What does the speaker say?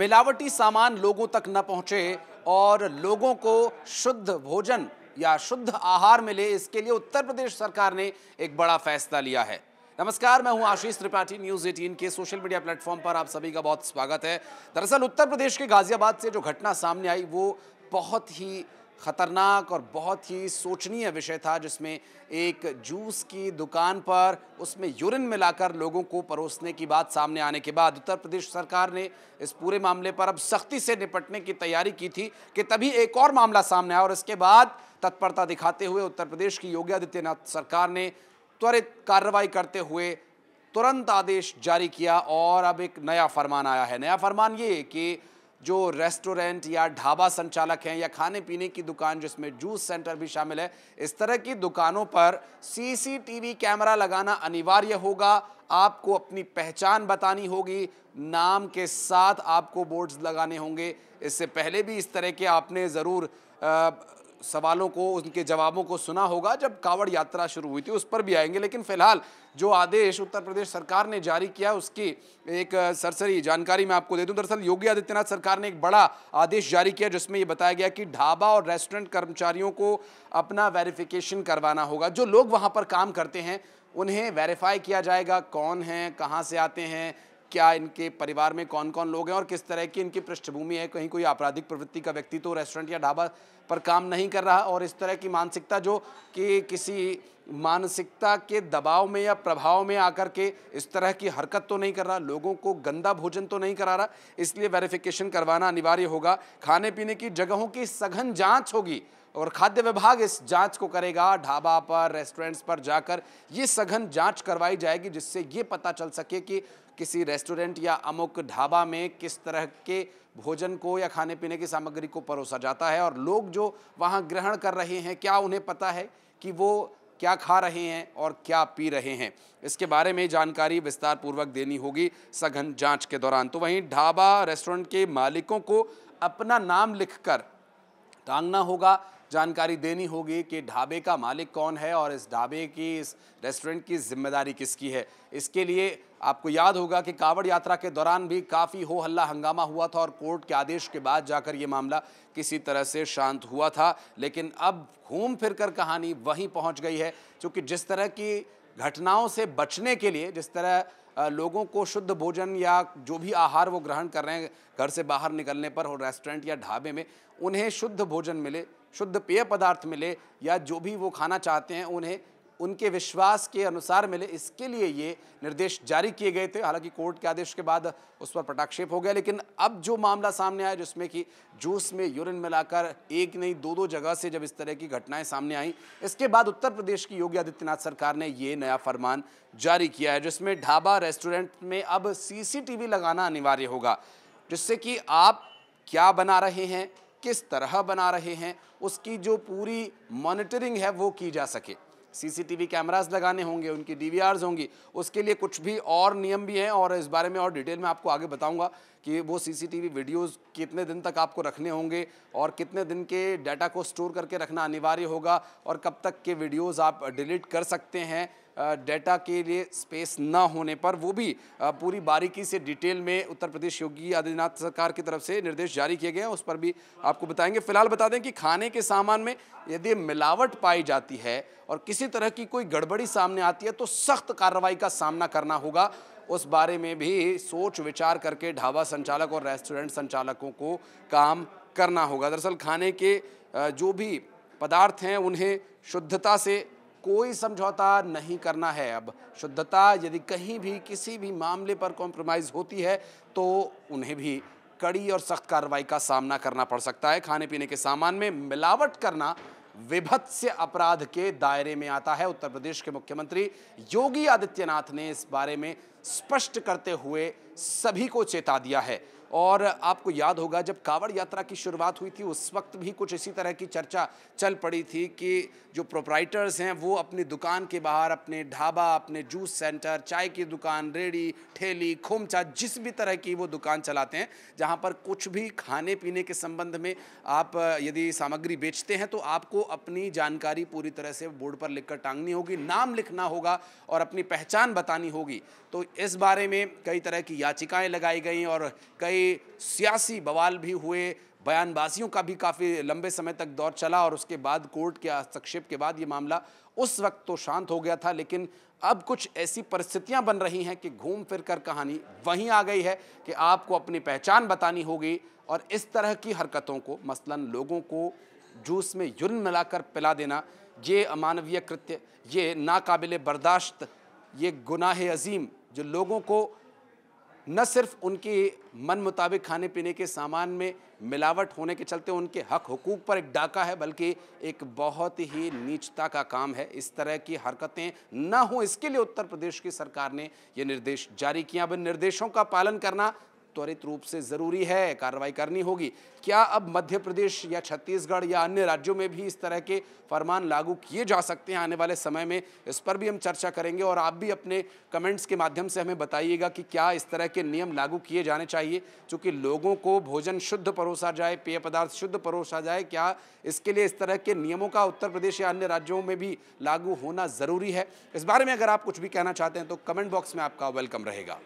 मिलावटी सामान लोगों तक न पहुंचे और लोगों को शुद्ध भोजन या शुद्ध आहार मिले इसके लिए उत्तर प्रदेश सरकार ने एक बड़ा फैसला लिया है नमस्कार मैं हूं आशीष त्रिपाठी न्यूज 18 के सोशल मीडिया प्लेटफॉर्म पर आप सभी का बहुत स्वागत है दरअसल उत्तर प्रदेश के गाजियाबाद से जो घटना सामने आई वो बहुत ही ख़तरनाक और बहुत ही सोचनीय विषय था जिसमें एक जूस की दुकान पर उसमें यूरिन मिलाकर लोगों को परोसने की बात सामने आने के बाद उत्तर प्रदेश सरकार ने इस पूरे मामले पर अब सख्ती से निपटने की तैयारी की थी कि तभी एक और मामला सामने आया और इसके बाद तत्परता दिखाते हुए उत्तर प्रदेश की योगी आदित्यनाथ सरकार ने त्वरित कार्रवाई करते हुए तुरंत आदेश जारी किया और अब एक नया फरमान आया है नया फरमान ये कि जो रेस्टोरेंट या ढाबा संचालक हैं या खाने पीने की दुकान जिसमें जूस सेंटर भी शामिल है इस तरह की दुकानों पर सीसीटीवी कैमरा लगाना अनिवार्य होगा आपको अपनी पहचान बतानी होगी नाम के साथ आपको बोर्ड्स लगाने होंगे इससे पहले भी इस तरह के आपने ज़रूर सवालों को उनके जवाबों को सुना होगा जब कावड़ यात्रा शुरू हुई थी उस पर भी आएंगे लेकिन फिलहाल जो आदेश उत्तर प्रदेश सरकार ने जारी किया उसकी एक सरसरी जानकारी मैं आपको दे दूं दरअसल योगी आदित्यनाथ सरकार ने एक बड़ा आदेश जारी किया जिसमें यह बताया गया कि ढाबा और रेस्टोरेंट कर्मचारियों को अपना वेरिफिकेशन करवाना होगा जो लोग वहाँ पर काम करते हैं उन्हें वेरीफाई किया जाएगा कौन है कहाँ से आते हैं क्या इनके परिवार में कौन कौन लोग हैं और किस तरह की इनकी पृष्ठभूमि है कहीं कोई आपराधिक प्रवृत्ति का व्यक्ति तो रेस्टोरेंट या ढाबा पर काम नहीं कर रहा और इस तरह की मानसिकता जो कि किसी मानसिकता के दबाव में या प्रभाव में आकर के इस तरह की हरकत तो नहीं कर रहा लोगों को गंदा भोजन तो नहीं करा रहा इसलिए वेरिफिकेशन करवाना अनिवार्य होगा खाने पीने की जगहों की सघन जाँच होगी और खाद्य विभाग इस जांच को करेगा ढाबा पर रेस्टोरेंट्स पर जाकर ये सघन जांच करवाई जाएगी जिससे ये पता चल सके कि किसी रेस्टोरेंट या अमुक ढाबा में किस तरह के भोजन को या खाने पीने की सामग्री को परोसा जाता है और लोग जो वहाँ ग्रहण कर रहे हैं क्या उन्हें पता है कि वो क्या खा रहे हैं और क्या पी रहे हैं इसके बारे में जानकारी विस्तार पूर्वक देनी होगी सघन जांच के दौरान तो वहीं ढाबा रेस्टोरेंट के मालिकों को अपना नाम लिखकर टांगना होगा जानकारी देनी होगी कि ढाबे का मालिक कौन है और इस ढाबे की इस रेस्टोरेंट की जिम्मेदारी किसकी है इसके लिए आपको याद होगा कि कांवड़ यात्रा के दौरान भी काफ़ी हो हल्ला हंगामा हुआ था और कोर्ट के आदेश के बाद जाकर ये मामला किसी तरह से शांत हुआ था लेकिन अब घूम फिर कर कहानी वहीं पहुंच गई है क्योंकि जिस तरह की घटनाओं से बचने के लिए जिस तरह लोगों को शुद्ध भोजन या जो भी आहार वो ग्रहण कर रहे हैं घर से बाहर निकलने पर हो रेस्टोरेंट या ढाबे में उन्हें शुद्ध भोजन मिले शुद्ध पेय पदार्थ मिले या जो भी वो खाना चाहते हैं उन्हें उनके विश्वास के अनुसार मिले इसके लिए ये निर्देश जारी किए गए थे हालांकि कोर्ट के आदेश के बाद उस पर पटाक्षेप हो गया लेकिन अब जो मामला सामने आया जिसमें कि जूस में यूरिन मिलाकर एक नहीं दो दो जगह से जब इस तरह की घटनाएं सामने आई इसके बाद उत्तर प्रदेश की योगी आदित्यनाथ सरकार ने ये नया फरमान जारी किया है जिसमें ढाबा रेस्टोरेंट में अब सी लगाना अनिवार्य होगा जिससे कि आप क्या बना रहे हैं किस तरह बना रहे हैं उसकी जो पूरी मॉनिटरिंग है वो की जा सके सीसीटीवी कैमरास लगाने होंगे उनकी डीवीआरस होंगी उसके लिए कुछ भी और नियम भी हैं और इस बारे में और डिटेल में आपको आगे बताऊंगा कि वो सीसीटीवी वीडियोस कितने दिन तक आपको रखने होंगे और कितने दिन के डाटा को स्टोर करके रखना अनिवार्य होगा और कब तक के वीडियोस आप डिलीट कर सकते हैं डेटा के लिए स्पेस ना होने पर वो भी पूरी बारीकी से डिटेल में उत्तर प्रदेश योगी आदित्यनाथ सरकार की तरफ से निर्देश जारी किए गए हैं उस पर भी आपको बताएंगे फिलहाल बता दें कि खाने के सामान में यदि मिलावट पाई जाती है और किसी तरह की कोई गड़बड़ी सामने आती है तो सख्त कार्रवाई का सामना करना होगा उस बारे में भी सोच विचार करके ढाबा संचालक और रेस्टोरेंट संचालकों को काम करना होगा दरअसल खाने के जो भी पदार्थ हैं उन्हें शुद्धता से कोई समझौता नहीं करना है अब शुद्धता यदि कहीं भी किसी भी मामले पर कॉम्प्रोमाइज़ होती है तो उन्हें भी कड़ी और सख्त कार्रवाई का सामना करना पड़ सकता है खाने पीने के सामान में मिलावट करना विभत्स्य अपराध के दायरे में आता है उत्तर प्रदेश के मुख्यमंत्री योगी आदित्यनाथ ने इस बारे में स्पष्ट करते हुए सभी को चेता दिया है और आपको याद होगा जब कावड़ यात्रा की शुरुआत हुई थी उस वक्त भी कुछ इसी तरह की चर्चा चल पड़ी थी कि जो प्रोपराइटर्स हैं वो अपनी दुकान के बाहर अपने ढाबा अपने जूस सेंटर चाय की दुकान रेड़ी ठेली खोमचा जिस भी तरह की वो दुकान चलाते हैं जहाँ पर कुछ भी खाने पीने के संबंध में आप यदि सामग्री बेचते हैं तो आपको अपनी जानकारी पूरी तरह से बोर्ड पर लिखकर टांगनी होगी नाम लिखना होगा और अपनी पहचान बतानी होगी तो इस बारे में कई तरह की याचिकाएं लगाई गई और कई हुए सियासी बवाल भी हुए बयानबाजियों का भी काफ़ी लंबे समय तक दौर चला और उसके बाद कोर्ट के हस्तक्षेप के बाद ये मामला उस वक्त तो शांत हो गया था लेकिन अब कुछ ऐसी परिस्थितियां बन रही हैं कि घूम फिर कर कहानी वहीं आ गई है कि आपको अपनी पहचान बतानी होगी और इस तरह की हरकतों को मसलन लोगों को जूस में युन मिलाकर पिला देना ये अमानवीय कृत्य ये नाकाबिल बर्दाश्त ये गुनाह अजीम जो लोगों को न सिर्फ उनकी मन मुताबिक खाने पीने के सामान में मिलावट होने के चलते उनके हक हकूक़ पर एक डाका है बल्कि एक बहुत ही नीचता का काम है इस तरह की हरकतें ना हों इसके लिए उत्तर प्रदेश की सरकार ने ये निर्देश जारी किया अब निर्देशों का पालन करना त्वरित रूप से ज़रूरी है कार्रवाई करनी होगी क्या अब मध्य प्रदेश या छत्तीसगढ़ या अन्य राज्यों में भी इस तरह के फरमान लागू किए जा सकते हैं आने वाले समय में इस पर भी हम चर्चा करेंगे और आप भी अपने कमेंट्स के माध्यम से हमें बताइएगा कि क्या इस तरह के नियम लागू किए जाने चाहिए चूँकि लोगों को भोजन शुद्ध परोसा जाए पेय पदार्थ शुद्ध परोसा जाए क्या इसके लिए इस तरह के नियमों का उत्तर प्रदेश या अन्य राज्यों में भी लागू होना ज़रूरी है इस बारे में अगर आप कुछ भी कहना चाहते हैं तो कमेंट बॉक्स में आपका वेलकम रहेगा